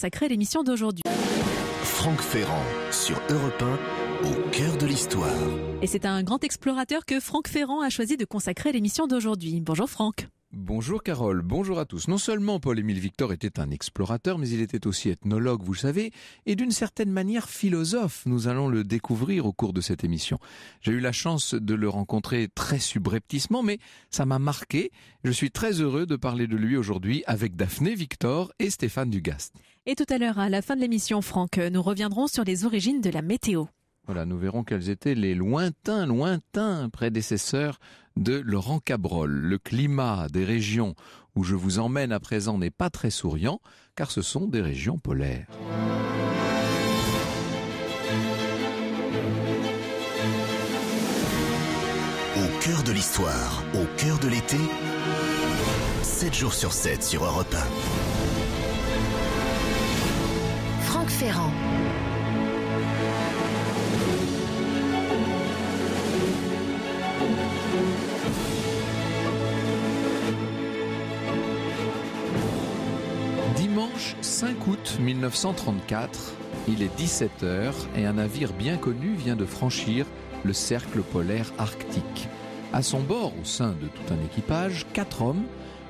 consacrer l'émission d'aujourd'hui. Franck Ferrand sur Europe 1 au cœur de l'histoire. Et c'est à un grand explorateur que Franck Ferrand a choisi de consacrer l'émission d'aujourd'hui. Bonjour Franck. Bonjour Carole, bonjour à tous. Non seulement Paul-Émile Victor était un explorateur, mais il était aussi ethnologue, vous le savez, et d'une certaine manière philosophe. Nous allons le découvrir au cours de cette émission. J'ai eu la chance de le rencontrer très subrepticement, mais ça m'a marqué. Je suis très heureux de parler de lui aujourd'hui avec Daphné Victor et Stéphane Dugast. Et tout à l'heure, à la fin de l'émission, Franck, nous reviendrons sur les origines de la météo. Voilà, nous verrons quels étaient les lointains, lointains prédécesseurs de Laurent Cabrol. Le climat des régions où je vous emmène à présent n'est pas très souriant, car ce sont des régions polaires. Au cœur de l'histoire, au cœur de l'été, 7 jours sur 7 sur Europe 1. Franck Ferrand. Dimanche 5 août 1934, il est 17h et un navire bien connu vient de franchir le cercle polaire arctique. À son bord, au sein de tout un équipage, quatre hommes,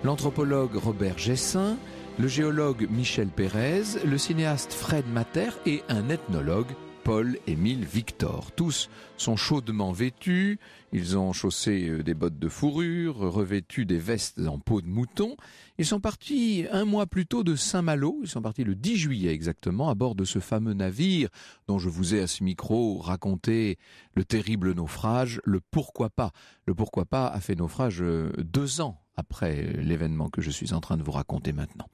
l'anthropologue Robert Gessin, le géologue Michel Pérez, le cinéaste Fred Mater et un ethnologue Paul, Émile, Victor. Tous sont chaudement vêtus, ils ont chaussé euh, des bottes de fourrure, revêtu des vestes en peau de mouton. Ils sont partis un mois plus tôt de Saint-Malo, ils sont partis le 10 juillet exactement, à bord de ce fameux navire dont je vous ai à ce micro raconté le terrible naufrage, le pourquoi pas. Le pourquoi pas a fait naufrage euh, deux ans après euh, l'événement que je suis en train de vous raconter maintenant.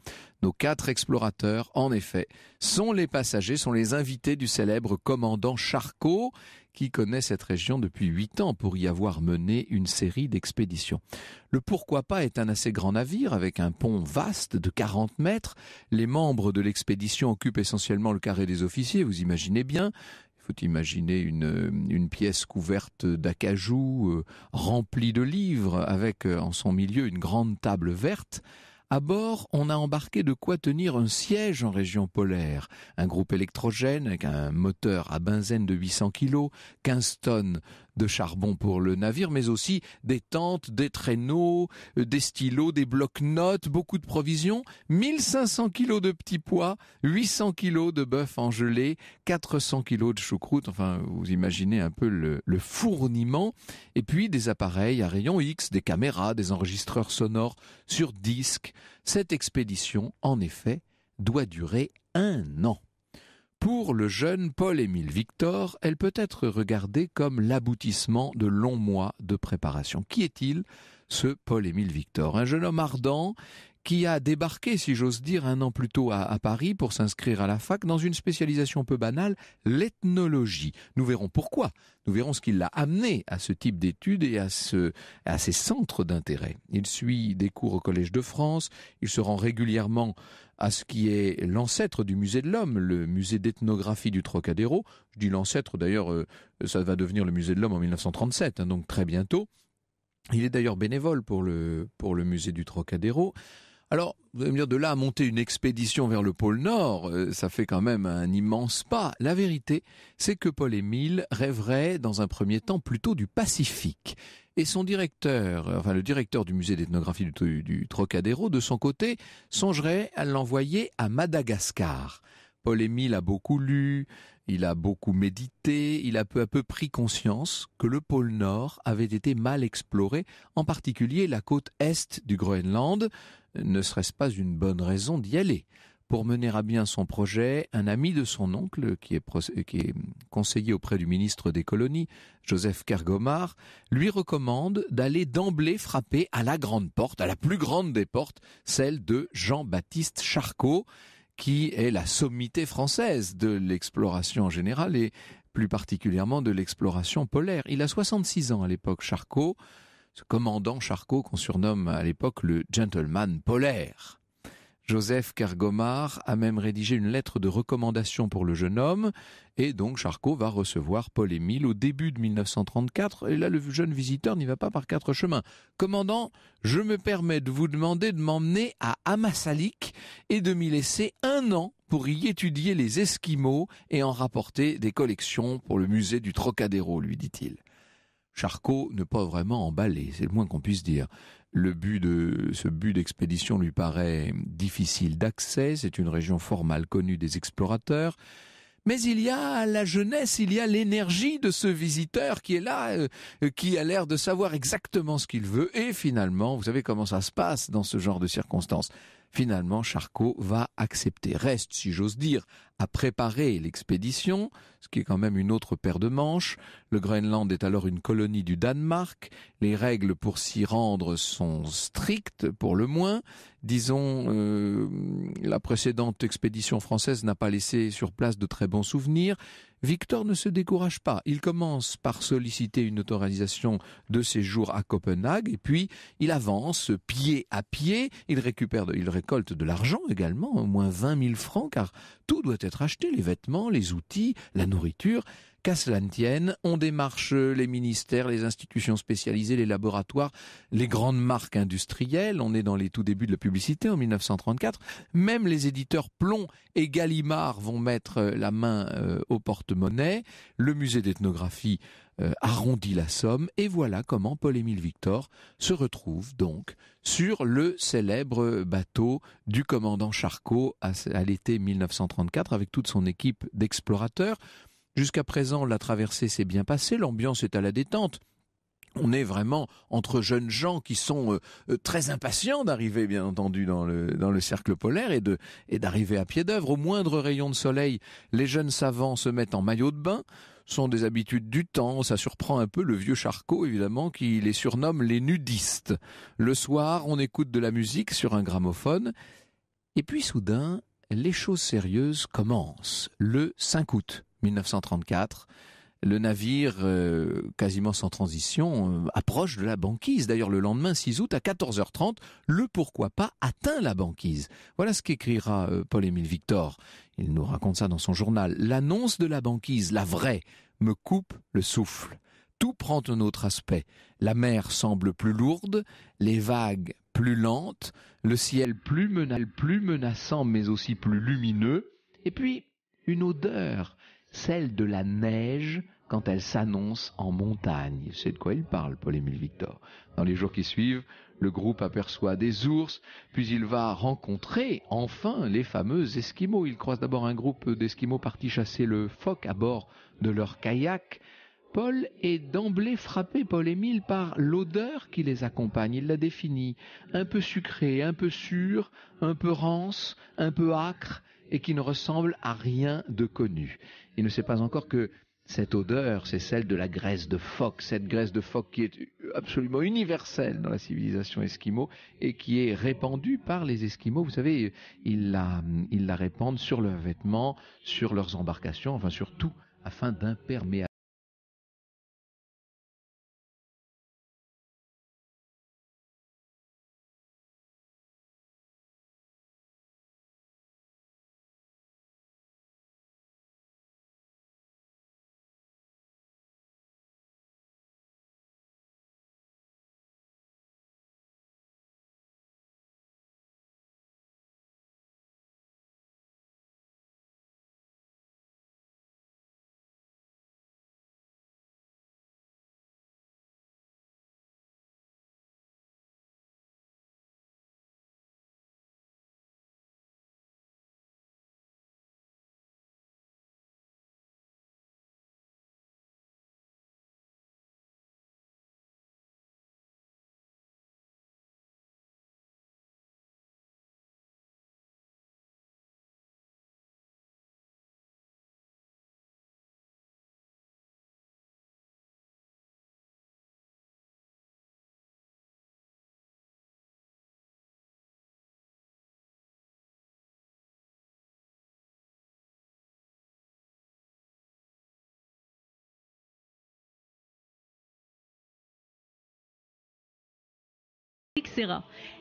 Nos quatre explorateurs, en effet, sont les passagers, sont les invités du célèbre commandant Charcot, qui connaît cette région depuis huit ans pour y avoir mené une série d'expéditions. Le Pourquoi pas est un assez grand navire avec un pont vaste de 40 mètres. Les membres de l'expédition occupent essentiellement le carré des officiers, vous imaginez bien imaginer une, une pièce couverte d'acajou, euh, remplie de livres, avec euh, en son milieu une grande table verte. À bord, on a embarqué de quoi tenir un siège en région polaire, un groupe électrogène avec un moteur à benzène de 800 kg, 15 tonnes de charbon pour le navire, mais aussi des tentes, des traîneaux, euh, des stylos, des blocs-notes, beaucoup de provisions, 1500 kilos de petits pois, 800 kilos de bœuf en gelée, 400 kilos de choucroute, enfin vous imaginez un peu le, le fourniment, et puis des appareils à rayons X, des caméras, des enregistreurs sonores sur disque. Cette expédition, en effet, doit durer un an. Pour le jeune Paul-Émile Victor, elle peut être regardée comme l'aboutissement de longs mois de préparation. Qui est-il, ce Paul-Émile Victor Un jeune homme ardent qui a débarqué, si j'ose dire, un an plus tôt à, Paris pour s'inscrire à la fac dans une spécialisation peu banale, l'ethnologie. Nous verrons pourquoi. Nous verrons ce qui l'a amené à ce type d'études et à, ce, à ces centres d'intérêt. Il suit des cours au Collège de France, il se rend régulièrement à ce qui est l'ancêtre du musée de l'homme, le musée d'ethnographie du Trocadéro. Je dis l'ancêtre d'ailleurs, euh, ça va devenir le musée de l'homme en 1937, hein, donc très bientôt. Il est d'ailleurs bénévole pour le, pour le musée du Trocadéro. Alors, vous allez me dire, de là à monter une expédition vers le pôle Nord, euh, ça fait quand même un immense pas. La vérité, c'est que Paul-Émile rêverait, dans un premier temps, plutôt du Pacifique et son directeur, euh, enfin le directeur du musée d'ethnographie du, du Trocadéro, de son côté, songerait à l'envoyer à Madagascar. Paul-Émile a beaucoup lu, il a beaucoup médité, il a peu à peu pris conscience que le pôle Nord avait été mal exploré, en particulier la côte Est du Groenland, ne serait-ce pas une bonne raison d'y aller pour mener à bien son projet, un ami de son oncle, qui est, conseiller auprès du ministre des Colonies, Joseph Kergomar, lui recommande d'aller d'emblée frapper à la grande porte, à la plus grande des portes, celle de Jean-Baptiste Charcot, qui est la sommité française de l'exploration en général et plus particulièrement de l'exploration polaire. Il a 66 ans à l'époque, Charcot, ce commandant Charcot qu'on surnomme à l'époque le gentleman polaire. Joseph Kergomar a même rédigé une lettre de recommandation pour le jeune homme, et donc Charcot va recevoir Paul Émile au début de 1934, et là le jeune visiteur n'y va pas par quatre chemins. Commandant, je me permets de vous demander de m'emmener à Amasalik et de m'y laisser un an pour y étudier les Esquimaux et en rapporter des collections pour le musée du Trocadéro, lui dit-il. Charcot ne pas vraiment emballer, c'est le moins qu'on puisse dire. Le but de, ce but d'expédition lui paraît difficile d'accès. C'est une région fort mal connue des explorateurs. Mais il y a la jeunesse, il y a l'énergie de ce visiteur qui est là, euh, qui a l'air de savoir exactement ce qu'il veut. Et finalement, vous savez comment ça se passe dans ce genre de circonstances. Finalement, Charcot va accepter. Reste, si j'ose dire, à préparer l'expédition, ce qui est quand même une autre paire de manches. Le Groenland est alors une colonie du Danemark. Les règles pour s'y rendre sont strictes, pour le moins. Disons, euh, la précédente expédition française n'a pas laissé sur place de très bons souvenirs. Victor ne se décourage pas. Il commence par solliciter une autorisation de séjour à Copenhague et puis il avance pied à pied. Il il récolte de l'argent également, au moins vingt mille francs, car tout doit être acheté, les vêtements, les outils, la nourriture. Qu'à cela on démarche les ministères, les institutions spécialisées, les laboratoires, les grandes marques industrielles. On est dans les tout débuts de la publicité en 1934. Même les éditeurs Plomb et Gallimard vont mettre euh, la main euh, au porte-monnaie. Le musée d'ethnographie euh, arrondit la somme. Et voilà comment Paul-Émile Victor se retrouve donc sur le célèbre bateau du commandant Charcot à l'été 1934 avec toute son équipe d'explorateurs. Jusqu'à présent, la traversée s'est bien passée, l'ambiance est à la détente. On est vraiment entre jeunes gens qui sont euh, euh, très impatients d'arriver, bien entendu, dans le, dans le cercle polaire et de et d'arriver à pied d'œuvre. Au moindre rayon de soleil, les jeunes savants se mettent en maillot de bain, sont des habitudes du temps, ça surprend un peu le vieux Charcot, évidemment, qui les surnomme les nudistes. Le soir, on écoute de la musique sur un gramophone, et puis soudain, les choses sérieuses commencent, le 5 août. 1934 le navire, euh, quasiment sans transition, euh, approche de la banquise. D'ailleurs, le lendemain 6 août à 14h30, le pourquoi pas atteint la banquise. Voilà ce qu'écrira euh, Paul-Émile Victor. Il nous raconte ça dans son journal. L'annonce de la banquise, la vraie, me coupe le souffle. Tout prend un autre aspect. La mer semble plus lourde, les vagues plus lentes, le ciel plus, plus menaçant mais aussi plus lumineux, et puis une odeur celle de la neige quand elle s'annonce en montagne. C'est de quoi il parle, Paul-Émile Victor. Dans les jours qui suivent, le groupe aperçoit des ours, puis il va rencontrer enfin les fameux Esquimaux. Il croise d'abord un groupe d'Esquimaux partis chasser le phoque à bord de leur kayak. Paul est d'emblée frappé, Paul-Émile, par l'odeur qui les accompagne. Il la définit. Un peu sucrée, un peu sûre, un peu rance, un peu âcre, et qui ne ressemble à rien de connu. Il ne sait pas encore que cette odeur, c'est celle de la graisse de phoque, cette graisse de phoque qui est absolument universelle dans la civilisation esquimaux et qui est répandue par les Esquimaux. Vous savez, ils la, ils la répandent sur leurs vêtements, sur leurs embarcations, enfin sur tout, afin d'imperméabiliser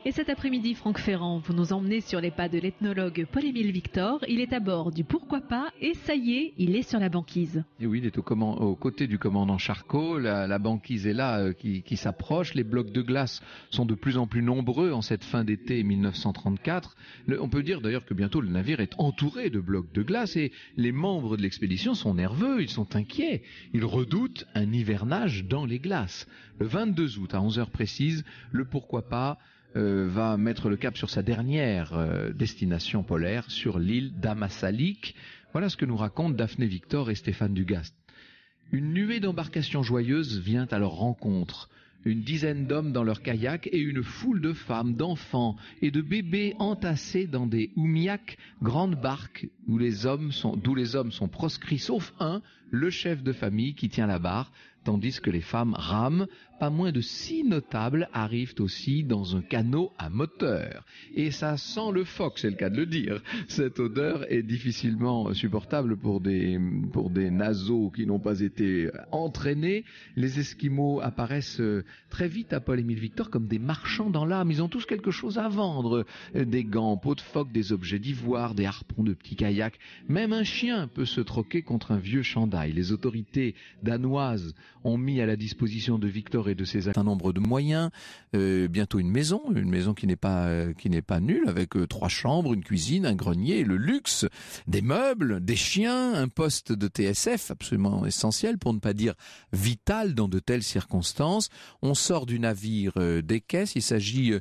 Et cet après-midi, Franck Ferrand, vous nous emmenez sur les pas de l'ethnologue Paul-Émile Victor. Il est à bord du Pourquoi pas et ça y est, il est sur la banquise. Et oui, il est au command... aux côtés du commandant Charcot. La, banquise est là euh, qui, s'approche. Les blocs de glace sont de plus en plus nombreux en cette fin d'été 1934. on peut dire d'ailleurs que bientôt le navire est entouré de blocs de glace et les membres de l'expédition sont nerveux, ils sont inquiets. Ils redoutent un hivernage dans les glaces. Le 22 août à 11h précise, le Pourquoi pas euh, va mettre le cap sur sa dernière euh, destination polaire, sur l'île d'Amasalik. Voilà ce que nous racontent Daphné Victor et Stéphane Dugast. Une nuée d'embarcations joyeuses vient à leur rencontre. Une dizaine d'hommes dans leur kayak et une foule de femmes, d'enfants et de bébés entassés dans des oumiaks, grandes barques d'où les hommes sont proscrits, sauf un, le chef de famille qui tient la barre, tandis que les femmes rament pas moins de six notables arrivent aussi dans un canot à moteur. Et ça sent le phoque, c'est le cas de le dire. Cette odeur est difficilement supportable pour des, pour des naseaux qui n'ont pas été entraînés. Les Esquimaux apparaissent très vite à Paul-Émile Victor comme des marchands dans l'âme. Ils ont tous quelque chose à vendre. Des gants, peaux de phoque, des objets d'ivoire, des harpons de petits kayaks. Même un chien peut se troquer contre un vieux chandail. Les autorités danoises ont mis à la disposition de Victor de ces un nombre de moyens, euh, bientôt une maison, une maison qui n'est pas euh, qui n'est pas nulle, avec euh, trois chambres, une cuisine, un grenier, le luxe, des meubles, des chiens, un poste de TSF absolument essentiel pour ne pas dire vital dans de telles circonstances. On sort du navire des caisses. Il s'agit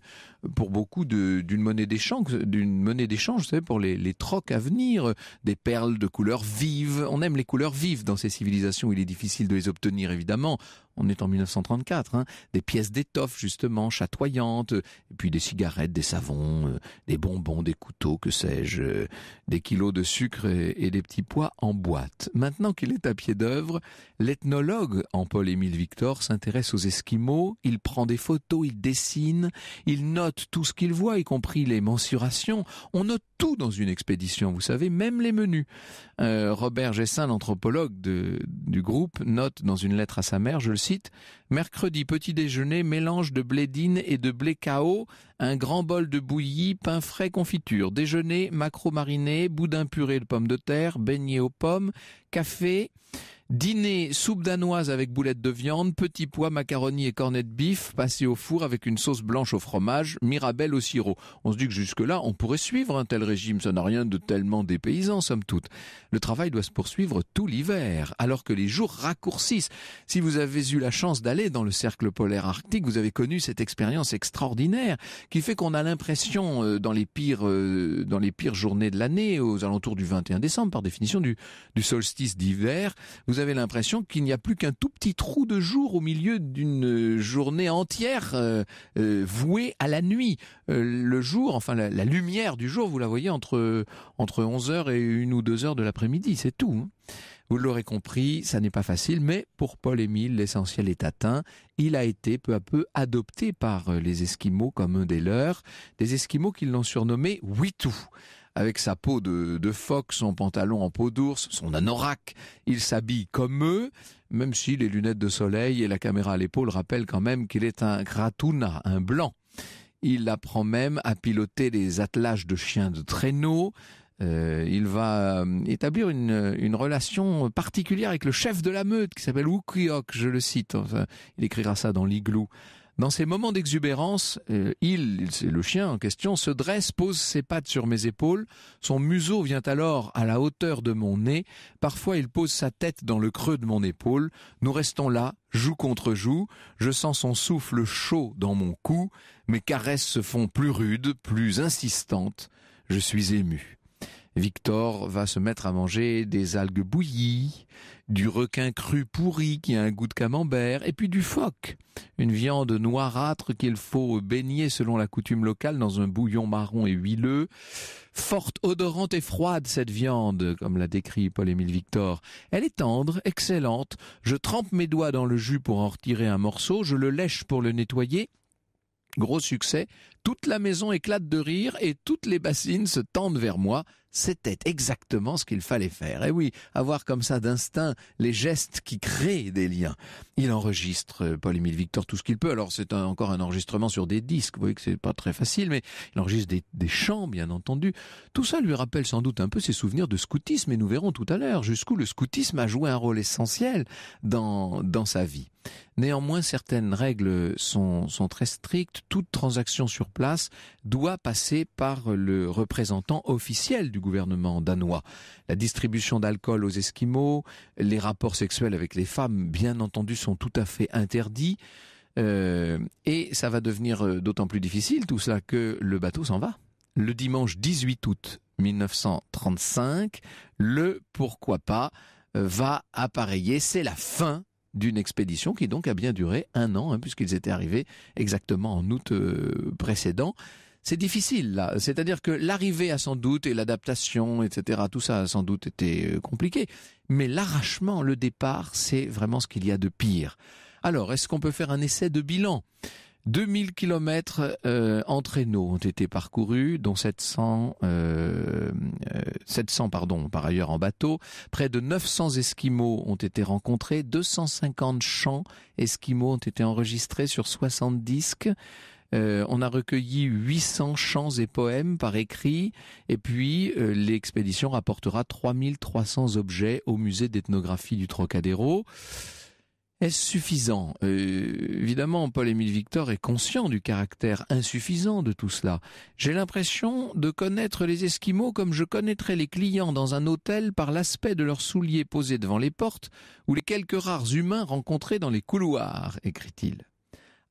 pour beaucoup d'une monnaie d'échange, d'une monnaie d'échange, vous pour les, trocs à venir, des perles de couleurs vives. On aime les couleurs vives dans ces civilisations où il est difficile de les obtenir, évidemment. On est en 1934, hein. des pièces d'étoffe justement chatoyantes, puis des cigarettes, des savons, euh, des bonbons, des couteaux, que sais-je, euh, des kilos de sucre et, des petits pois en boîte. Maintenant qu'il est à pied d'œuvre, l'ethnologue en Paul-Émile Victor s'intéresse aux Esquimaux, il prend des photos, il dessine, il note tout ce qu'il voit, y compris les mensurations. On note tout dans une expédition, vous savez, même les menus. Euh, Robert Gessin, l'anthropologue du groupe, note dans une lettre à sa mère, je le cite, Mercredi petit déjeuner, mélange de blé blédine et de blé cao, un grand bol de bouillie, pain frais, confiture. Déjeuner, macro mariné, boudin puré de pommes de terre, beignet aux pommes, café. Dîner, soupe danoise avec boulettes de viande, petits pois, macaroni et cornets de bif passé au four avec une sauce blanche au fromage, mirabelle au sirop. On se dit que jusque-là, on pourrait suivre un tel régime, ça n'a rien de tellement dépaysant, somme toute. Le travail doit se poursuivre tout l'hiver, alors que les jours raccourcissent. Si vous avez eu la chance d'aller dans le cercle polaire arctique, vous avez connu cette expérience extraordinaire qui fait qu'on a l'impression, euh, dans les pires, euh, dans les pires journées de l'année, aux alentours du 21 décembre, par définition du, du solstice d'hiver, vous vous avez l'impression qu'il n'y a plus qu'un tout petit trou de jour au milieu d'une euh, journée entière euh, euh, vouée à la nuit. le jour, enfin la, lumière du jour, vous la voyez entre, entre 11h et 1 ou 2h de l'après-midi, c'est tout. Hein. Vous l'aurez compris, ça n'est pas facile, mais pour Paul-Émile, l'essentiel est atteint. Il a été peu à peu adopté par les Esquimaux comme un des leurs, des Esquimaux qui l'ont surnommé Witu. Avec sa peau de, de phoque, son pantalon en peau d'ours, son anorak, il s'habille comme eux, même si les lunettes de soleil et la caméra à l'épaule rappellent quand même qu'il est un gratuna, un blanc. Il apprend même à piloter des attelages de chiens de traîneau. Euh, il va euh, établir une, relation particulière avec le chef de la meute qui s'appelle Ukiok, je le cite. il écrira ça dans l'Igloo. Dans ces moments d'exubérance, euh, il, c'est le chien en question, se dresse, pose ses pattes sur mes épaules, son museau vient alors à la hauteur de mon nez, parfois il pose sa tête dans le creux de mon épaule, nous restons là, joue contre joue, je sens son souffle chaud dans mon cou, mes caresses se font plus rudes, plus insistantes, je suis ému. Victor va se mettre à manger des algues bouillies, du requin cru pourri qui a un goût de camembert, et puis du phoque, une viande noirâtre qu'il faut baigner selon la coutume locale dans un bouillon marron et huileux. Forte, odorante et froide cette viande, comme l'a décrit Paul-Émile Victor. Elle est tendre, excellente. Je trempe mes doigts dans le jus pour en retirer un morceau, je le lèche pour le nettoyer, Gros succès, toute la maison éclate de rire et toutes les bassines se tendent vers moi. C'était exactement ce qu'il fallait faire. Et eh oui, avoir comme ça d'instinct les gestes qui créent des liens. Il enregistre euh, Paul-Émile Victor tout ce qu'il peut. Alors c'est encore un enregistrement sur des disques. Vous voyez que c'est pas très facile, mais il enregistre des, chants, bien entendu. Tout ça lui rappelle sans doute un peu ses souvenirs de scoutisme et nous verrons tout à l'heure jusqu'où le scoutisme a joué un rôle essentiel dans, dans sa vie. Néanmoins, certaines règles sont, sont très strictes. Toute transaction sur place doit passer par le représentant officiel du gouvernement danois. La distribution d'alcool aux Esquimaux, les rapports sexuels avec les femmes, bien entendu, sont tout à fait interdits. Euh, et ça va devenir euh, d'autant plus difficile tout cela que le bateau s'en va. Le dimanche 18 août 1935, le pourquoi pas euh, va appareiller. C'est la fin d'une expédition qui donc a bien duré un an, hein, puisqu'ils étaient arrivés exactement en août précédent c'est difficile là. C'est-à-dire que l'arrivée a sans doute et l'adaptation, etc. Tout ça a sans doute été euh, compliqué. Mais l'arrachement, le départ, c'est vraiment ce qu'il y a de pire. Alors, est-ce qu'on peut faire un essai de bilan 2000 km euh, en traîneau ont été parcourus, dont 700, euh, 700 euh, pardon, par ailleurs en bateau. Près de 900 esquimaux ont été rencontrés, 250 champs esquimaux ont été enregistrés sur 60 disques. Euh, on a recueilli 800 chants et poèmes par écrit, et puis euh, l'expédition rapportera 3300 objets au musée d'ethnographie du Trocadéro. Est-ce suffisant euh, Évidemment, Paul-Émile Victor est conscient du caractère insuffisant de tout cela. J'ai l'impression de connaître les Esquimaux comme je connaîtrais les clients dans un hôtel par l'aspect de leurs souliers posés devant les portes ou les quelques rares humains rencontrés dans les couloirs, écrit-il.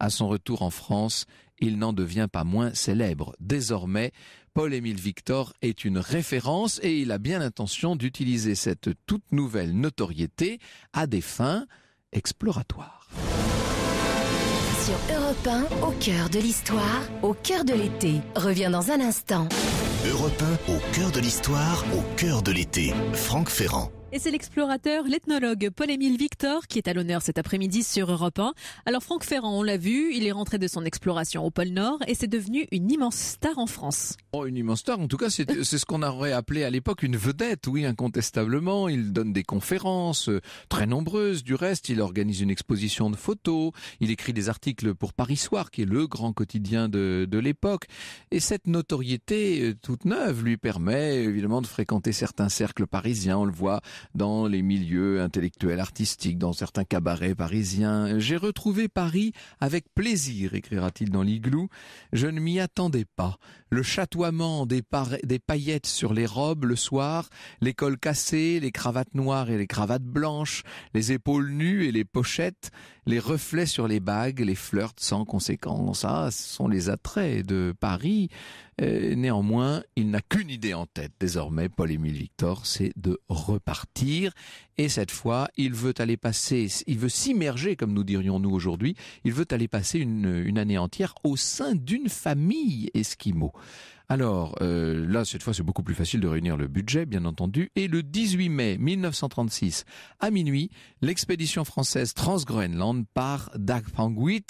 À son retour en France, il n'en devient pas moins célèbre. Désormais, Paul-Émile Victor est une référence et il a bien l'intention d'utiliser cette toute nouvelle notoriété à des fins exploratoires. Sur Europe 1, au cœur de l'histoire, au cœur de l'été, reviens dans un instant. Europe 1, au cœur de l'histoire, au cœur de l'été, Franck Ferrand. Et c'est l'explorateur, l'ethnologue Paul-Émile Victor qui est à l'honneur cet après-midi sur Europe 1. Alors Franck Ferrand, on l'a vu, il est rentré de son exploration au pôle Nord et c'est devenu une immense star en France. Oh, une immense star, en tout cas c'est ce qu'on aurait appelé à l'époque une vedette, oui, incontestablement. Il donne des conférences, euh, très nombreuses du reste, il organise une exposition de photos, il écrit des articles pour Paris Soir, qui est le grand quotidien de, de l'époque. Et cette notoriété euh, toute neuve lui permet évidemment de fréquenter certains cercles parisiens, on le voit dans les milieux intellectuels, artistiques, dans certains cabarets parisiens. J'ai retrouvé Paris avec plaisir, écrira-t-il dans l'Igloo. Je ne m'y attendais pas le chatoiement des, paillettes sur les robes le soir, les cols cassés, les cravates noires et les cravates blanches, les épaules nues et les pochettes, les reflets sur les bagues, les flirts sans conséquence. Ah, ce sont les attraits de Paris. Euh, néanmoins, il n'a qu'une idée en tête désormais, Paul-Émile Victor, c'est de repartir. Et cette fois, il veut aller passer, il veut s'immerger, comme nous dirions nous aujourd'hui, il veut aller passer une, année entière au sein d'une famille Esquimaux. Alors euh, là, cette fois, c'est beaucoup plus facile de réunir le budget, bien entendu. Et le 18 mai 1936, à minuit, l'expédition française Transgroenland part d'Akpanguit.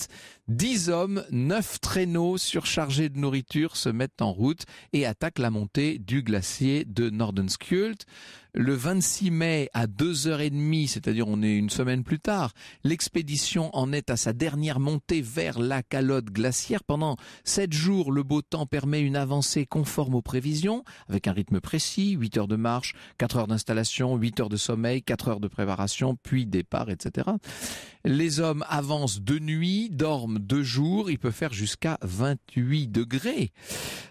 Dix hommes, neuf traîneaux surchargés de nourriture se mettent en route et attaquent la montée du glacier de Nordenskjöld. Le 26 mai à 2h30, c'est-à-dire on est une semaine plus tard, l'expédition en est à sa dernière montée vers la calotte glaciaire. Pendant 7 jours, le beau temps permet une avancée conforme aux prévisions, avec un rythme précis, 8 heures de marche, 4 heures d'installation, 8 heures de sommeil, 4 heures de préparation, puis départ, etc. Les hommes avancent de nuit, dorment de jour. Il peut faire jusqu'à 28 degrés.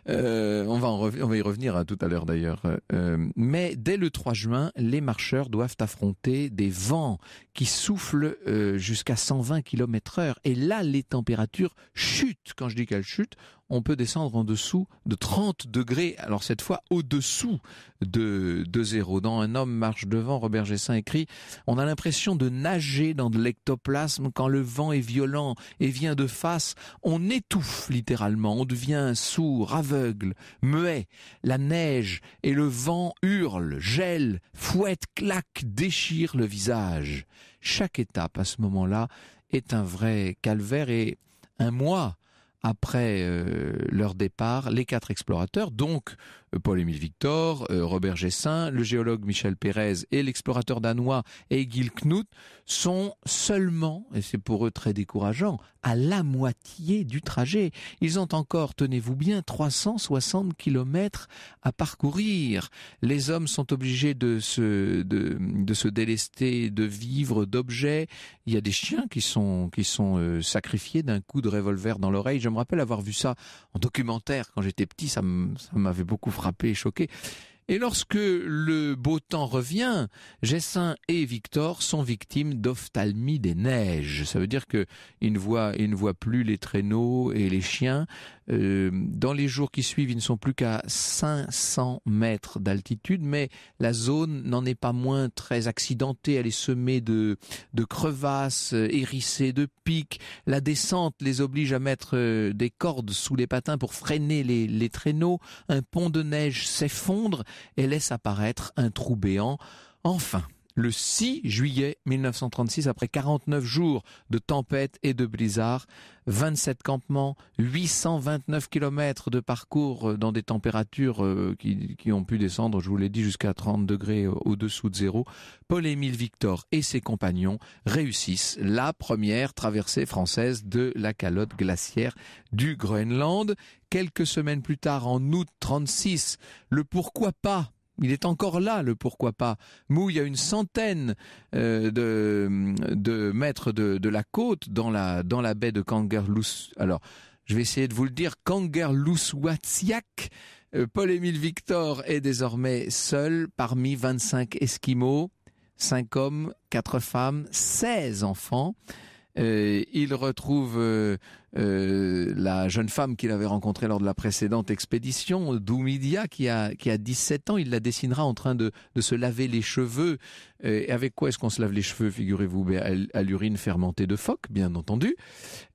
Euh, on, va y revenir hein, tout à l'heure d'ailleurs. Euh, mais dès le 3 juin, les marcheurs doivent affronter des vents qui soufflent euh, jusqu'à 120 km heure. Et là, les températures chutent. Quand je dis qu'elles chutent, on peut descendre en dessous de 30 degrés, alors cette fois au-dessous de, de zéro. Dans Un homme marche devant, Robert Gessin écrit, on a l'impression de nager dans de l'ectoplasme quand le vent est violent et vient de face, on étouffe littéralement, on devient sourd, aveugle, muet, la neige et le vent hurlent, gèlent, fouettent, claquent, déchirent le visage. Chaque étape à ce moment-là est un vrai calvaire et un mois après euh, leur départ, les quatre explorateurs, donc euh, Paul-Émile Victor, euh, Robert Gessin, le géologue Michel Pérez et l'explorateur danois Egil Knut sont seulement, et c'est pour eux très décourageant, à la moitié du trajet. Ils ont encore, tenez-vous bien, 360 kilomètres à parcourir. Les hommes sont obligés de se, de, se délester de vivres, d'objets. Il y a des chiens qui sont, qui sont euh, sacrifiés d'un coup de revolver dans l'oreille. Je me rappelle avoir vu ça en documentaire quand j'étais petit, ça m'avait beaucoup frappé, choqué. Et lorsque le beau temps revient, Gessin et Victor sont victimes d'ophtalmie des neiges. Ça veut dire qu'ils ils ne voient plus les traîneaux et les chiens, euh, dans les jours qui suivent, ils ne sont plus qu'à 500 mètres d'altitude, mais la zone n'en est pas moins très accidentée. Elle est semée de, crevasses, euh, hérissées de pics. La descente les oblige à mettre euh, des cordes sous les patins pour freiner les, les traîneaux. Un pont de neige s'effondre et laisse apparaître un trou béant. Enfin, le 6 juillet 1936, après 49 jours de tempêtes et de blizzards, 27 campements, 829 kilomètres de parcours euh, dans des températures euh, qui, ont pu descendre, je vous l'ai dit, jusqu'à 30 degrés euh, au-dessous de zéro, Paul-Émile Victor et ses compagnons réussissent la première traversée française de la calotte glaciaire du Groenland. Quelques semaines plus tard, en août 36, le pourquoi pas il est encore là le pourquoi pas. Mouille à une centaine euh, de, mètres de, la côte dans la, dans la baie de Kangerlus. Alors, je vais essayer de vous le dire, Kangerluswatsiak. Euh, Paul-Émile Victor est désormais seul parmi 25 Esquimaux, 5 hommes, 4 femmes, 16 enfants. Euh, il retrouve euh, euh, la jeune femme qu'il avait rencontrée lors de la précédente expédition, Doumidia, qui a, qui a 17 ans. Il la dessinera en train de, se laver les cheveux. et avec quoi est-ce qu'on se lave les cheveux, figurez-vous ben, à, à l'urine fermentée de phoque, bien entendu.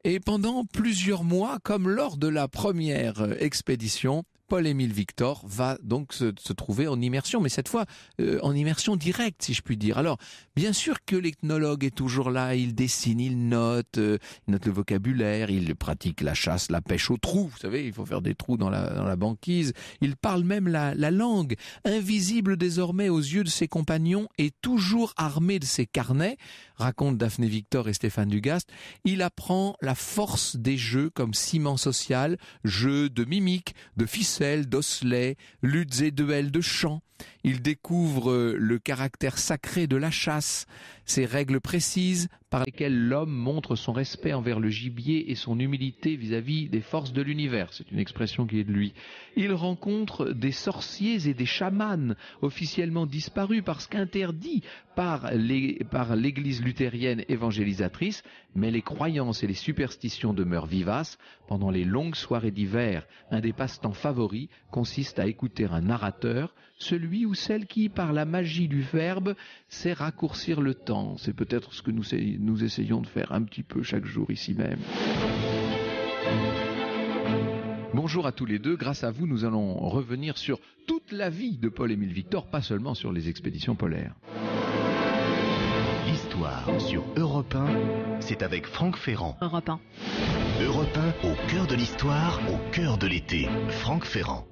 Et pendant plusieurs mois, comme lors de la première expédition, Paul-Émile Victor va donc se, trouver en immersion, mais cette fois euh, en immersion directe, si je puis dire. Alors, bien sûr que l'ethnologue est toujours là, il dessine, il note, euh, il note le vocabulaire, il pratique la chasse, la pêche au trou, vous savez, il faut faire des trous dans la, banquise, il parle même la, langue, invisible désormais aux yeux de ses compagnons et toujours armé de ses carnets, raconte Daphné Victor et Stéphane Dugast, il apprend la force des jeux comme ciment social, jeu de mimique, de fissure, D'osselets, luttes Lutz et Duel de Champs. Il découvre euh, le caractère sacré de la chasse, ces règles précises par lesquelles l'homme montre son respect envers le gibier et son humilité vis-à-vis des forces de l'univers. C'est une expression qui est de lui. Il rencontre des sorciers et des chamans officiellement disparus parce qu'interdits par l'église luthérienne évangélisatrice, mais les croyances et les superstitions demeurent vivaces pendant les longues soirées d'hiver. Un des passe-temps favoris consiste à écouter un narrateur celui ou celle qui, par la magie du verbe, sait raccourcir le temps. C'est peut-être ce que nous, essayons de faire un petit peu chaque jour ici même. Bonjour à tous les deux. Grâce à vous, nous allons revenir sur toute la vie de Paul-Émile Victor, pas seulement sur les expéditions polaires. L'histoire sur Europe 1, c'est avec Franck Ferrand. Europe 1. Europe au cœur de l'histoire, au cœur de l'été. Franck Ferrand.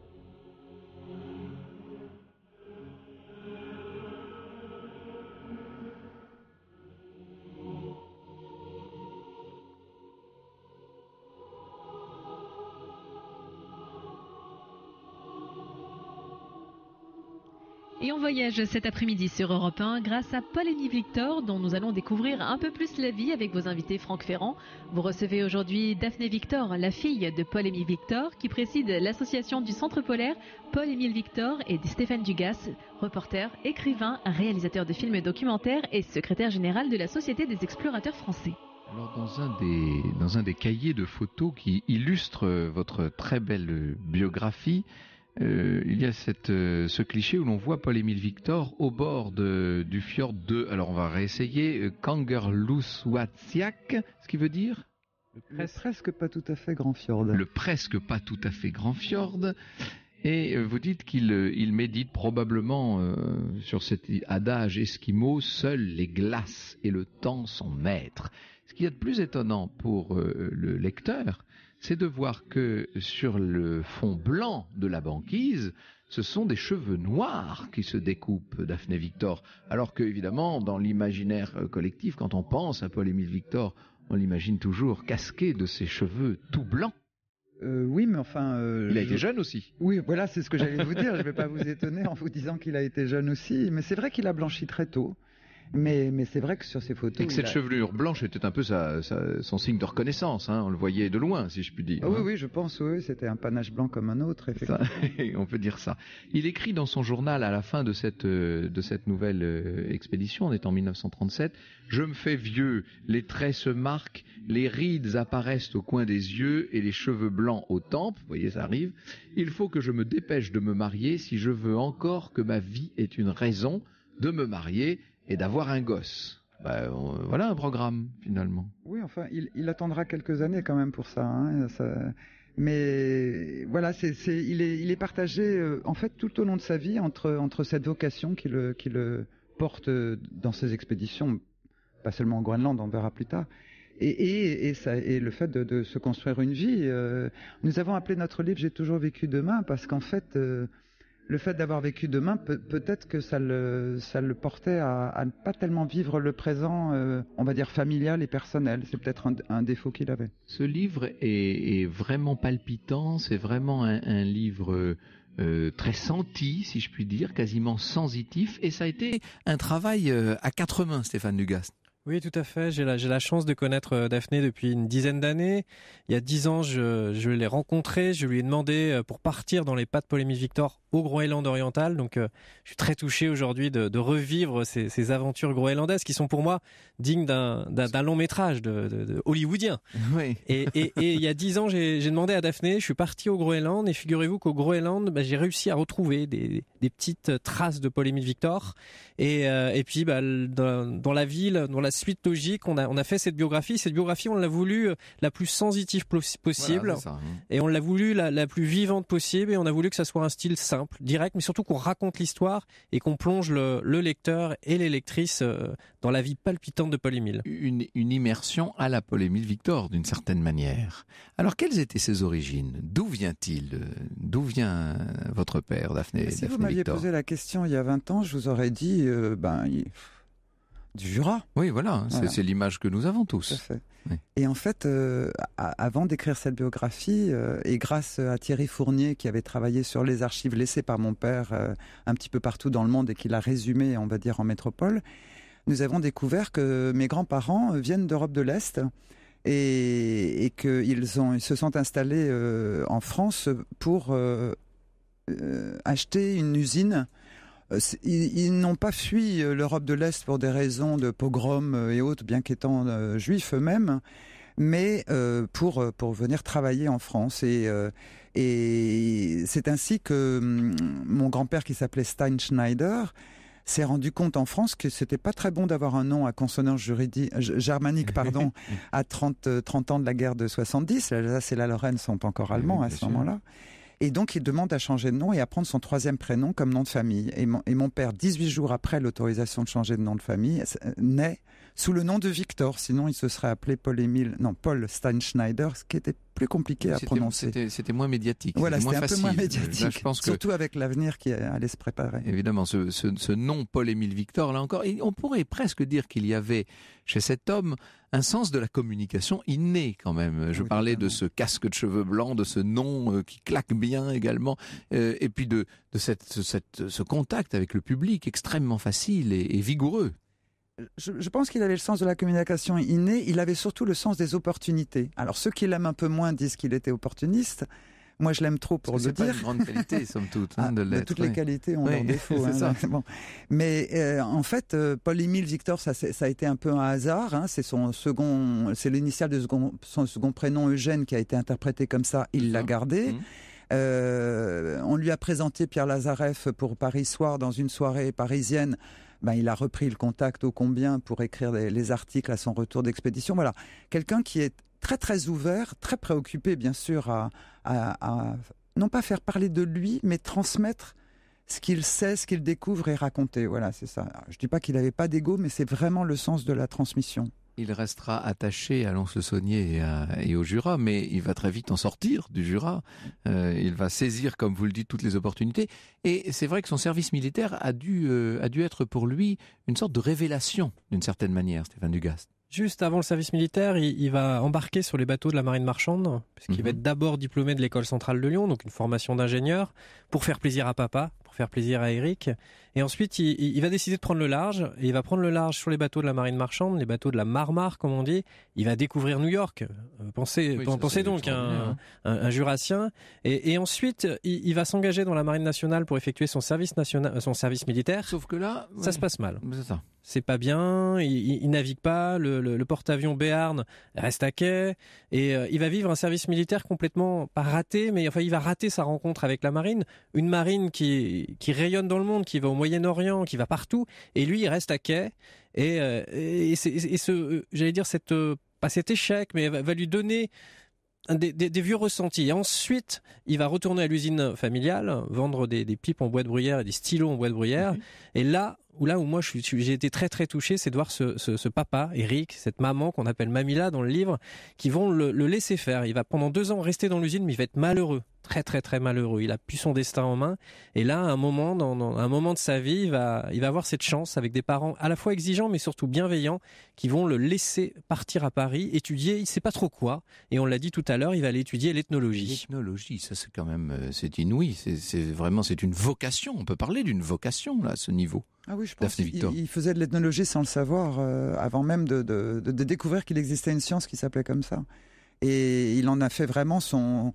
voyage cet après-midi sur Europe 1 grâce à paul émile Victor dont nous allons découvrir un peu plus la vie avec vos invités Franck Ferrand. Vous recevez aujourd'hui Daphné Victor, la fille de paul émile Victor qui préside l'association du Centre Polaire Paul-Émile Victor et Stéphane Dugas, reporter, écrivain, réalisateur de films documentaires et secrétaire général de la Société des explorateurs français. dans un des cahiers de photos qui illustrent votre très belle biographie, euh, il y a euh, ce cliché où l'on voit Paul-Émile Victor au bord du fjord de, alors on va réessayer, euh, Kangerlussuatsiak, ce qui veut dire le presque pas tout à fait grand fjord. Le presque pas tout à fait grand fjord. Et euh, vous dites qu'il euh, médite probablement euh, sur cet adage esquimau, seuls les glaces et le temps sont maîtres. Ce qui est a de plus étonnant pour le lecteur, c'est de voir que sur le fond blanc de la banquise, ce sont des cheveux noirs qui se découpent, Daphné Victor. Alors que, évidemment, dans l'imaginaire collectif, quand on pense à Paul-Émile Victor, on l'imagine toujours casqué de ses cheveux tout blancs. Euh, oui, mais enfin. Euh, il a été jeune aussi. Oui, voilà, c'est ce que j'allais vous dire. Je ne vais pas vous étonner en vous disant qu'il a été jeune aussi. Mais c'est vrai qu'il a blanchi très tôt. Mais, c'est vrai que sur ces photos. Et que cette chevelure blanche était un peu son signe de reconnaissance. Hein. On le voyait de loin, si je puis dire. Ah oui, hein. oui, je pense, oui. C'était un panache blanc comme un autre, effectivement. on peut dire ça. Il écrit dans son journal à la fin de cette, euh, de cette nouvelle euh, expédition, on est en 1937, Je me fais vieux, les traits se marquent, les rides apparaissent au coin des yeux et les cheveux blancs aux tempes. Vous voyez, ça arrive. Il faut que je me dépêche de me marier si je veux encore que ma vie ait une raison de me marier et d'avoir un gosse. Bah, voilà un programme finalement. Oui, enfin, il, attendra quelques années quand même pour ça. Hein, mais voilà, c'est, il, est, il est partagé euh, en fait tout au long de sa vie entre, entre cette vocation qui le, qui le porte euh, dans ses expéditions, pas seulement en Groenland, on verra plus tard, et, ça, et le fait de, se construire une vie. Euh, nous avons appelé notre livre J'ai toujours vécu demain parce qu'en fait, le fait d'avoir vécu demain, peut-être que ça le, ça le portait à, ne pas tellement vivre le présent, euh, on va dire familial et personnel. C'est peut-être un, défaut qu'il avait. Ce livre est, vraiment palpitant, c'est vraiment un, livre... Euh, très senti, si je puis dire, quasiment sensitif, et ça a été un travail euh, à quatre mains, Stéphane Dugas. Oui, tout à fait. J'ai la, la, chance de connaître Daphné depuis une dizaine d'années. Il y a dix ans, je, l'ai rencontrée. Je lui ai demandé pour partir dans les pas de Polémie Victor au Groenland oriental. Donc, euh, je suis très touché aujourd'hui de, revivre ces, aventures groenlandaises qui sont pour moi dignes d'un long métrage de, hollywoodien. Oui. Et, il y a dix ans, j'ai demandé à Daphné, je suis parti au Groenland et figurez-vous qu'au Groenland, bah, j'ai réussi à retrouver des, petites traces de Paul-Émile Victor. Et, euh, puis, bah, dans, la ville, dans la suite logique, on a, on a fait cette biographie. Cette biographie, on l'a voulu euh, la plus sensitive possible hein. et on l'a voulu la, la plus vivante possible et on a voulu que ça soit un style simple direct, mais surtout qu'on raconte l'histoire et qu'on plonge le, lecteur et l'électrice euh, dans la vie palpitante de Paul Émile. Une, immersion à la Paul Émile Victor, d'une certaine manière. Alors, quelles étaient ses origines D'où vient-il D'où vient votre père, Daphné Si vous m'aviez posé la question il y a 20 ans, je vous aurais dit, euh, ben, du Jura. Oui, voilà, c'est l'image que nous avons tous. Et en fait, euh, avant d'écrire cette biographie, euh, et grâce à Thierry Fournier qui avait travaillé sur les archives laissées par mon père euh, un petit peu partout dans le monde et qui l'a résumé, on va dire, en métropole, nous avons découvert que mes grands-parents viennent d'Europe de l'Est et, qu'ils se sont installés en France pour acheter une usine euh, ils, n'ont pas fui euh, l'Europe de l'Est pour des raisons de pogroms euh, et autres, bien qu'étant juifs eux-mêmes, mais pour, pour venir travailler en France. Et, c'est ainsi que mm, mon grand-père, qui s'appelait Stein Schneider, s'est rendu compte en France que c'était pas très bon d'avoir un nom à consonance juridique, germanique pardon, à 30, 30 ans de la guerre de 70. L'Alsace et la Lorraine sont encore allemands à ce moment-là. Et donc, il demande à changer de nom et à prendre son troisième prénom comme nom de famille. Et mon, et mon père, 18 jours après l'autorisation de changer de nom de famille, euh, naît sous le nom de Victor. Sinon, il se serait appelé Paul-Émile, non, Paul Steinschneider, ce qui était plus compliqué à prononcer. C'était moins médiatique. Voilà, c'était un peu moins médiatique. je pense surtout avec l'avenir qui allait se préparer. Évidemment, ce, ce nom Paul-Émile Victor, là encore, on pourrait presque dire qu'il y avait chez cet homme un sens de la communication inné quand même. Je parlais de ce casque de cheveux blancs, de ce nom euh, qui claque bien également, euh, et puis de, ce contact avec le public extrêmement facile et, vigoureux. Je, je, pense qu'il avait le sens de la communication innée. il avait surtout le sens des opportunités. Alors ceux qui l'aiment un peu moins disent qu'il était opportuniste, moi, je l'aime trop pour le dire. C'est une grande qualité, somme toute, hein, de, ah, toutes les qualités ont oui, leurs défauts. Hein, Mais euh, en fait, euh, Paul-Émile Victor, ça, a été un peu un hasard. Hein. C'est son second, c'est l'initiale de son second prénom Eugène qui a été interprété comme ça. Il l'a gardé. Mmh. Euh, on lui a présenté Pierre Lazareff pour Paris Soir dans une soirée parisienne. Ben, il a repris le contact au combien pour écrire les, les articles à son retour d'expédition. Voilà, quelqu'un qui est très très ouvert, très préoccupé bien sûr à, à, non pas faire parler de lui, mais transmettre ce qu'il sait, ce qu'il découvre et raconter. Voilà, c'est ça. je ne dis pas qu'il n'avait pas d'ego, mais c'est vraiment le sens de la transmission. Il restera attaché à le Saunier et, au Jura, mais il va très vite en sortir du Jura. Euh, il va saisir, comme vous le dites, toutes les opportunités. Et c'est vrai que son service militaire a dû, euh, a dû être pour lui une sorte de révélation, d'une certaine manière, Stéphane Dugast. Juste avant le service militaire, il, va embarquer sur les bateaux de la marine marchande, puisqu'il va mhm. être d'abord diplômé de l'école centrale de Lyon, donc une formation d'ingénieur, pour faire plaisir à papa, faire plaisir à Eric. Et ensuite, il, va décider de prendre le large. Et il va prendre le large sur les bateaux de la marine marchande, les bateaux de la Marmar, comme on dit. Il va découvrir New York. Euh, pensez, donc hein, hein. un, un, Jurassien. Et, ensuite, il, va s'engager dans la marine nationale pour effectuer son service national, euh, son service militaire. Sauf que là, ça se passe mal. C'est ça c'est pas bien, il, il, navigue pas, le, porte-avions Béarn reste à quai, et euh, il va vivre un service militaire complètement pas raté, mais enfin il va rater sa rencontre avec la marine, une marine qui qui, rayonne dans le monde, qui va au Moyen-Orient, qui va partout, et lui, il reste à quai. Et, euh, et, ce, euh, j'allais dire, cette, euh, pas cet échec, mais va, va lui donner des, vieux ressentis. Et ensuite, il va retourner à l'usine familiale, vendre des, pipes en bois de bruyère et des stylos en bois de bruyère. Mhm. Et là, où là où moi j'ai été très très touché, c'est de voir ce, papa, Eric, cette maman qu'on appelle Mamila dans le livre, qui vont le laisser faire. Il va pendant deux ans rester dans l'usine, mais il va être malheureux très très très malheureux. Il a plus son destin en main. Et là, à un moment, dans, un moment de sa vie, il va, il va avoir cette chance avec des parents à la fois exigeants mais surtout bienveillants qui vont le laisser partir à Paris, étudier, il sait pas trop quoi. Et on l'a dit tout à l'heure, il va aller étudier l'ethnologie. L'ethnologie, ça c'est quand même, euh, c'est inouï. C'est vraiment, c'est une vocation. On peut parler d'une vocation là, à ce niveau. Ah oui, je pense faisait de l'ethnologie sans le savoir, euh, avant même de découvrir qu'il existait une science qui s'appelait comme ça et il en a fait vraiment son,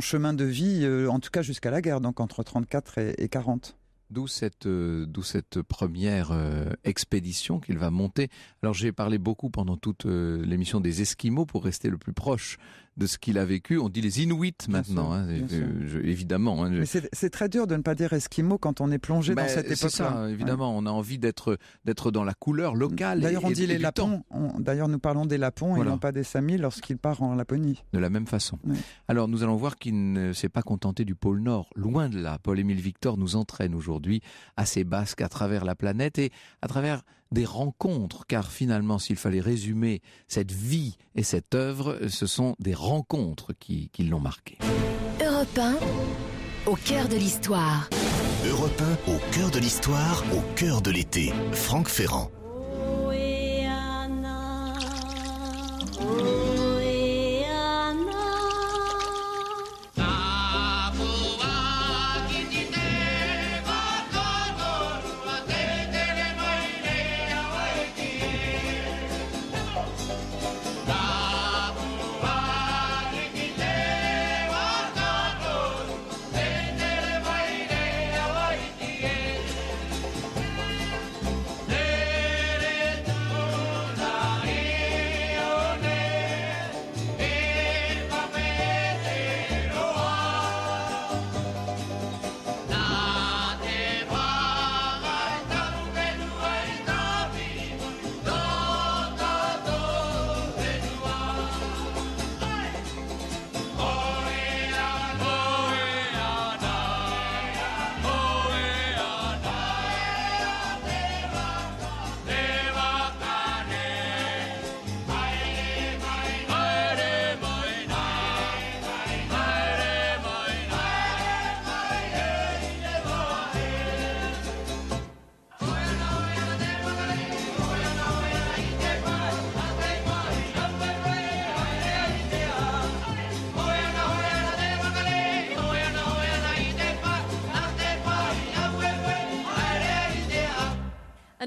chemin de vie, euh, en tout cas jusqu'à la guerre, donc entre 34 et, et 40. D'où cette, euh, cette première euh, expédition qu'il va monter. Alors j'ai parlé beaucoup pendant toute l'émission des Esquimaux pour rester le plus proche de ce qu'il a vécu. On dit les Inuits maintenant, hein, évidemment. Hein, Mais c'est très dur de ne pas dire Esquimaux quand on est plongé dans ben, cette époque. là évidemment. On a envie d'être dans la couleur locale. D'ailleurs, on dit les Lapons. D'ailleurs, nous parlons des Lapons et non pas des Samis lorsqu'il part en Laponie. De la même façon. Alors, nous allons voir qu'il ne s'est pas contenté du pôle Nord. Loin de là, Paul-Émile Victor nous entraîne aujourd'hui à ses basques à travers la planète et à travers des rencontres, car finalement, s'il fallait résumer cette vie et cette œuvre, ce sont des rencontres qui, l'ont marqué. Europe 1, au cœur de l'histoire. Europe au cœur de l'histoire, au cœur de l'été. Franck Ferrand. Oh,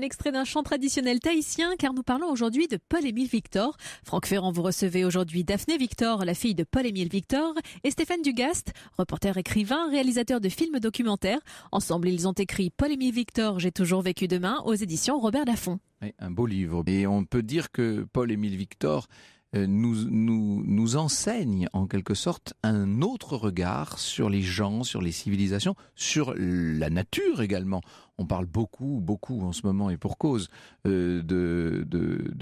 extrait d'un chant traditionnel tahitien car nous parlons aujourd'hui de Paul-Émile Victor. Franck Ferrand, vous recevez aujourd'hui Daphné Victor, la fille de Paul-Émile Victor, et Stéphane Dugast, reporter écrivain, réalisateur de films documentaires. Ensemble, ils ont écrit Paul-Émile Victor, j'ai toujours vécu demain aux éditions Robert Laffont. un beau livre. Et on peut dire que Paul-Émile Victor euh, nous, nous, nous enseigne en quelque sorte un autre regard sur les gens, sur les civilisations, sur la nature également. On parle beaucoup, beaucoup en ce moment et pour cause euh, de,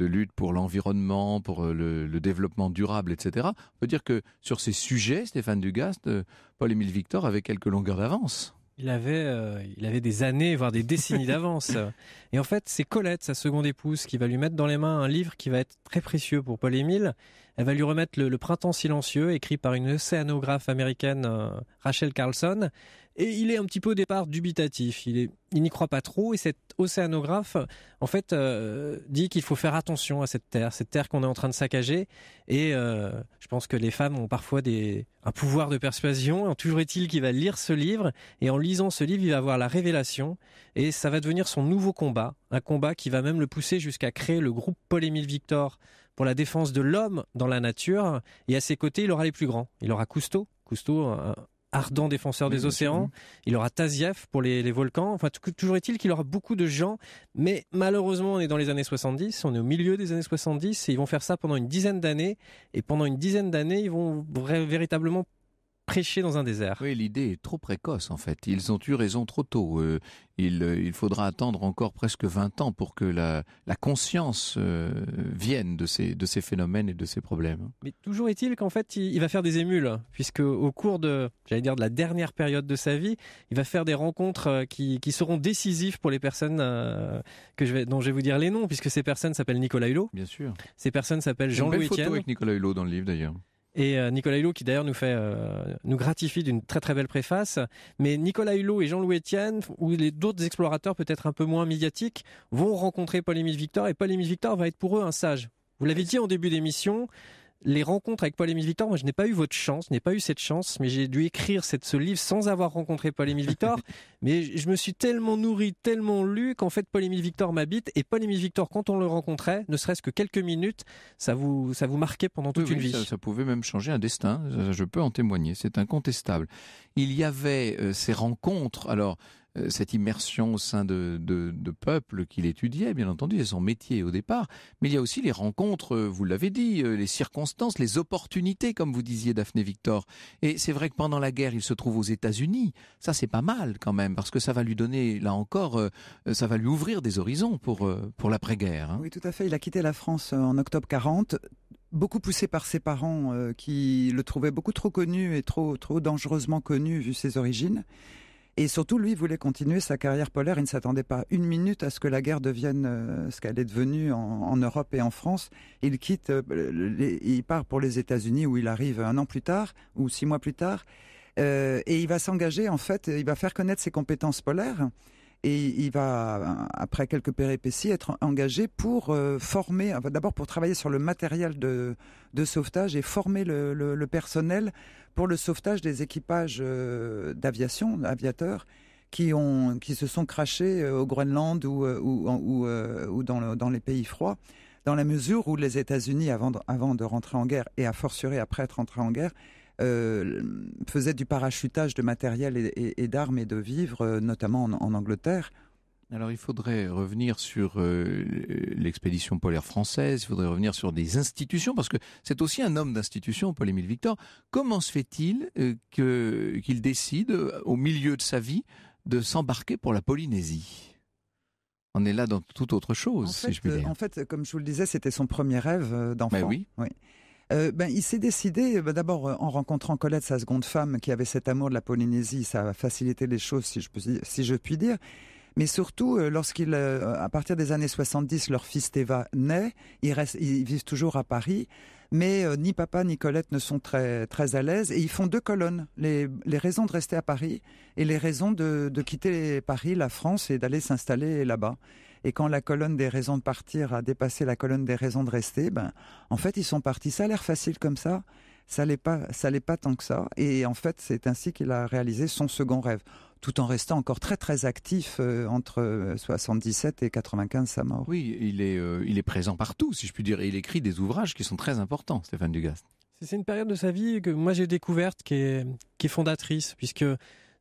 lutte pour l'environnement, pour euh, le, développement durable, etc. On peut dire que sur ces sujets, Stéphane Dugast, Paul-Émile Victor avait quelques longueurs d'avance. Il avait, euh, il avait des années, voire des décennies d'avance. Et en fait, c'est Colette, sa seconde épouse, qui va lui mettre dans les mains un livre qui va être très précieux pour Paul-Émile. Elle va lui remettre le, Printemps silencieux, écrit par une océanographe américaine, euh, Rachel Carlson, et il est un petit peu au départ dubitatif. Il, n'y croit pas trop et cet océanographe, en fait, euh, dit qu'il faut faire attention à cette terre, cette terre qu'on est en train de saccager. Et euh, je pense que les femmes ont parfois des, un pouvoir de persuasion. En toujours est-il qu'il va lire ce livre et en lisant ce livre, il va avoir la révélation et ça va devenir son nouveau combat, un combat qui va même le pousser jusqu'à créer le groupe Paul-Émile Victor pour la défense de l'homme dans la nature. Et à ses côtés, il aura les plus grands. Il aura Cousteau, Cousteau, ardent défenseur des océans. Il aura Taziev pour les, les volcans. Enfin, toujours est-il qu'il aura beaucoup de gens. Mais malheureusement, on est dans les années 70. On est au milieu des années 70 et ils vont faire ça pendant une dizaine d'années. Et pendant une dizaine d'années, ils vont véritablement prêcher dans un désert. Oui, l'idée est trop précoce en fait. Ils ont eu raison trop tôt. Euh, il, faudra attendre encore presque 20 ans pour que la, la conscience euh, vienne de ces, de ces phénomènes et de ces problèmes. Mais toujours est-il qu'en fait, il, va faire des émules, puisque au cours de, j'allais dire, de la dernière période de sa vie, il va faire des rencontres euh, qui, seront décisives pour les personnes que je vais, dont je vais vous dire les noms, puisque ces personnes s'appellent Nicolas Hulot. Bien sûr. Ces personnes s'appellent Jean-Louis Etienne. photo avec Nicolas Hulot dans le livre d'ailleurs. Et euh, Nicolas Hulot qui d'ailleurs nous fait, euh, nous gratifie d'une très très belle préface. Mais Nicolas Hulot et Jean-Louis Etienne, ou les d'autres explorateurs peut-être un peu moins médiatiques, vont rencontrer Paul-Émile Victor et Paul-Émile Victor va être pour eux un sage. Vous l'avez dit en début d'émission, les rencontres avec Paul-Émile Victor, moi je n'ai pas eu votre chance, n'ai pas eu cette chance, mais j'ai dû écrire cette, ce livre sans avoir rencontré Paul-Émile Victor. mais je me suis tellement nourri, tellement lu qu'en fait Paul-Émile Victor m'habite. Et Paul-Émile Victor, quand on le rencontrait, ne serait-ce que quelques minutes, ça vous, ça vous marquait pendant toute une vie. Ça, pouvait même changer un destin, je peux en témoigner, c'est incontestable. Il y avait euh, ces rencontres, alors euh, cette immersion au sein de, de, peuples qu'il étudiait, bien entendu, c'est son métier au départ, mais il y a aussi les rencontres, euh, vous l'avez dit, euh, les circonstances, les opportunités, comme vous disiez, Daphné Victor. Et c'est vrai que pendant la guerre, il se trouve aux États-Unis. Ça, c'est pas mal quand même, parce que ça va lui donner, là encore, ça va lui ouvrir des horizons pour, pour l'après-guerre. Hein. Oui, tout à fait. Il a quitté la France en octobre 40 beaucoup poussé par ses parents qui le trouvaient beaucoup trop connu et trop trop dangereusement connu vu ses origines. Et surtout, lui voulait continuer sa carrière polaire. Il ne s'attendait pas une minute à ce que la guerre devienne euh, ce qu'elle est devenue en, Europe et en France. Il quitte, euh, il part pour les États-Unis où il arrive un an plus tard ou six mois plus tard. Euh, et il va s'engager, en fait, il va faire connaître ses compétences polaires et il va, après quelques péripéties, être engagé pour former, d'abord pour travailler sur le matériel de, de sauvetage et former le, personnel pour le sauvetage des équipages euh, d'aviation, aviateurs, qui, ont, qui se sont crachés euh, au Groenland ou, euh, dans, les pays froids, dans la mesure où les États-Unis, avant, de, avant de rentrer en guerre, et à fortiori après être rentrés en guerre, faisaient du parachutage de matériel et, d'armes et de vivres, notamment en Angleterre, alors il faudrait revenir sur euh, l'expédition polaire française, il faudrait revenir sur des institutions, parce que c'est aussi un homme d'institution, Paul-Émile Victor. Comment se fait-il euh, qu'il décide, euh, au milieu de sa vie, de s'embarquer pour la Polynésie on est là dans toute autre chose, en si je puis dire. En fait, comme je vous le disais, c'était son premier rêve d'enfant. Ben oui. Ben, il s'est décidé, ben, d'abord en rencontrant Colette, sa seconde femme, qui avait cet amour de la Polynésie, ça a facilité les choses, si je puis dire. Mais surtout, euh, lorsqu'il, euh, à partir des années 70, leur fils Teva naît, ils, restent, vivent toujours à Paris mais euh, ni papa ni Colette ne sont très très à l'aise et ils font deux colonnes les, raisons de rester à Paris et les raisons de, de quitter Paris, la France et d'aller s'installer là-bas. Et quand la colonne des raisons de partir a dépassé la colonne des raisons de rester, ben en fait ils sont partis. Ça a l'air facile comme ça. Ça l'est pas, ça l'est pas tant que ça. Et en fait, c'est ainsi qu'il a réalisé son second rêve tout en restant encore très très actif euh, entre 77 euh, et 95 sa mort. Oui, il est, euh, il est présent partout, si je puis dire. Et il écrit des ouvrages qui sont très importants, Stéphane Dugas. C'est une période de sa vie que moi j'ai découverte qui est, qui est fondatrice, puisque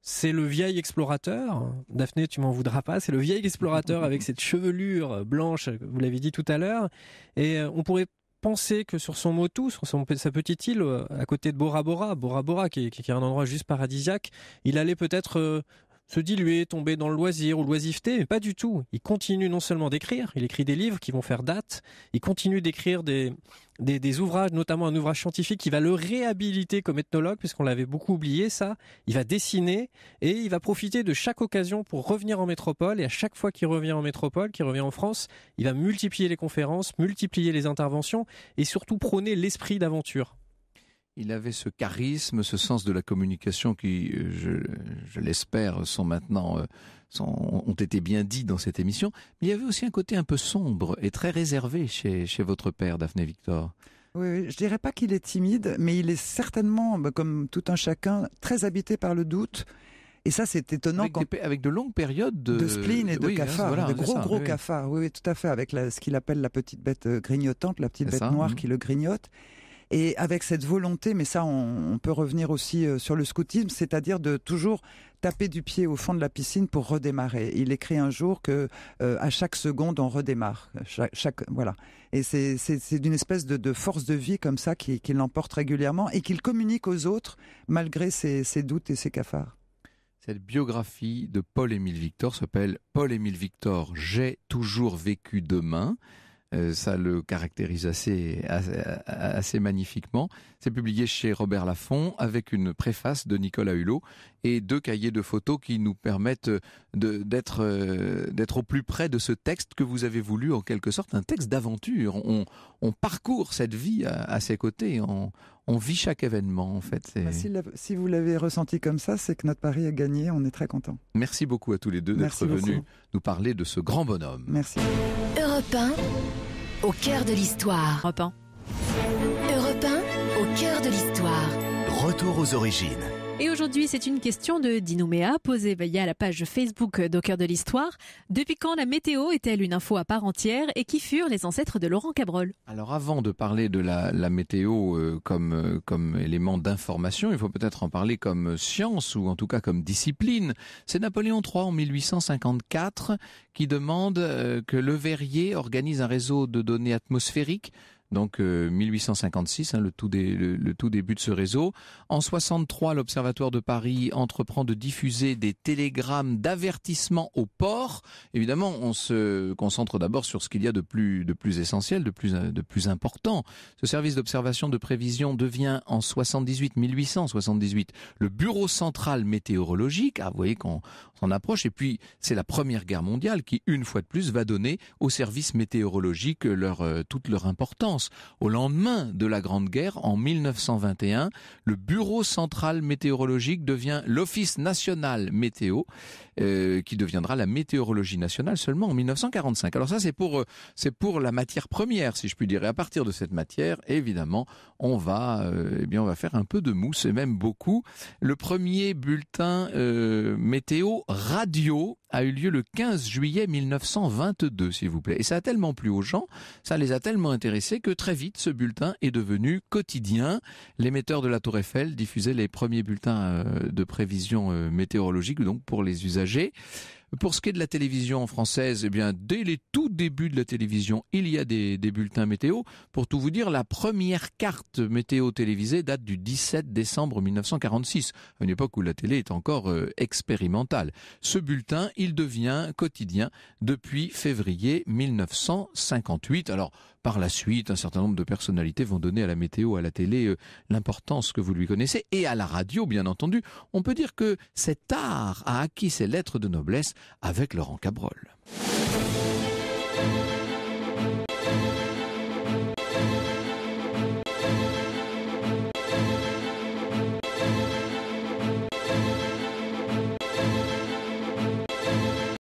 c'est le vieil explorateur. Daphné, tu m'en voudras pas. C'est le vieil explorateur avec cette chevelure blanche, vous l'avez dit tout à l'heure. Et on pourrait penser que sur son motu, sur sa petite île, euh, à côté de Bora Bora, Bora Bora qui est un endroit juste paradisiaque, il allait peut-être euh, se diluer, tomber dans le loisir ou l'oisiveté, pas du tout. Il continue non seulement d'écrire, il écrit des livres qui vont faire date, il continue d'écrire des, des, des, ouvrages, notamment un ouvrage scientifique qui va le réhabiliter comme ethnologue, puisqu'on l'avait beaucoup oublié ça. Il va dessiner et il va profiter de chaque occasion pour revenir en métropole. Et à chaque fois qu'il revient en métropole, qu'il revient en France, il va multiplier les conférences, multiplier les interventions et surtout prôner l'esprit d'aventure. Il avait ce charisme, ce sens de la communication qui, euh, je, l'espère, sont maintenant euh, ont été bien dits dans cette émission. Mais il y avait aussi un côté un peu sombre et très réservé chez, votre père, Daphné Victor. Oui, je dirais pas qu'il est timide, mais il est certainement, bah, comme tout un chacun, très habité par le doute. Et ça, c'est étonnant. Avec, de longues périodes de, spleen et de hein, cafard, de gros oui. Oui, tout à fait, avec ce qu'il appelle la petite bête euh, grignotante, la petite bête noire hein. qui le grignote et avec cette volonté, mais ça on, peut revenir aussi euh, sur le scoutisme, c'est-à-dire de toujours taper du pied au fond de la piscine pour redémarrer. Il écrit un jour que euh, à chaque seconde on redémarre. chaque, voilà. Et c'est d'une espèce de, force de vie comme ça qui, qui l'emporte régulièrement et qu'il communique aux autres malgré ses doutes et ses cafards. Cette biographie de Paul-Émile Victor s'appelle Paul-Émile Victor, j'ai toujours vécu demain. Euh, ça le caractérise assez, magnifiquement. C'est publié chez Robert Laffont avec une préface de Nicolas Hulot et deux cahiers de photos qui nous permettent euh, d'être euh, d'être au plus près de ce texte que vous avez voulu en quelque sorte un texte d'aventure. On, parcourt cette vie à, ses côtés, on, vit chaque événement en fait. Bah, si, vous l'avez ressenti comme ça, c'est que notre pari a gagné, on est très content. Merci beaucoup à tous les deux d'être venus nous parler de ce grand bonhomme. Merci. Europe au cœur de l'histoire. Europe au cœur de l'histoire. Retour aux origines. Et aujourd'hui, c'est une question de Dinoméa posée via la page Facebook d'Au de l'Histoire. Depuis quand la météo est-elle une info à part entière et qui furent les ancêtres de Laurent Cabrol Alors avant de parler de la, météo euh, euh, comme, élément d'information, il faut peut-être en parler comme science ou en tout cas comme discipline. C'est Napoléon III en 1854 qui demande euh, que le verrier organise un réseau de données atmosphériques donc 1856, euh, hein, le, tout le, tout début de ce réseau. En 63, l'Observatoire de Paris entreprend de diffuser des télégrammes d'avertissement au port. Évidemment, on se concentre d'abord sur ce qu'il y a de plus, de plus essentiel, de plus, important. Ce service d'observation de prévision devient en 78, 1878, le bureau central météorologique. Ah, vous voyez qu'on s'en approche. Et puis, c'est la première guerre mondiale qui, une fois de plus, va donner aux services météorologiques leur, euh, toute leur importance. Au lendemain de la Grande Guerre, en 1921, le Bureau central météorologique devient l'Office national météo, euh, qui deviendra la météorologie nationale seulement en 1945. Alors ça, c'est pour euh, c'est pour la matière première, si je puis dire. Et à partir de cette matière, évidemment, on va euh, eh bien on va faire un peu de mousse et même beaucoup. Le premier bulletin météo radio a eu lieu le 15 juillet 1922, s'il vous plaît. Et ça a tellement plu aux gens, ça les a tellement intéressés que très vite, ce bulletin est devenu quotidien. L'émetteur de la Tour Eiffel diffusait les premiers bulletins euh, de prévision euh, météorologique, donc pour les usagers. Pour ce qui est de la télévision française, eh bien, dès les tout débuts de la télévision, il y a des, bulletins météo. Pour tout vous dire, la première carte météo télévisée date du 17 décembre 1946, à une époque où la télé est encore euh, expérimentale. Ce bulletin, il devient quotidien depuis février 1958. Alors, par la suite, un certain nombre de personnalités vont donner à la météo, à la télé, euh, l'importance que vous lui connaissez, et à la radio, bien entendu. On peut dire que cet art a acquis ses lettres de noblesse avec Laurent Cabrol.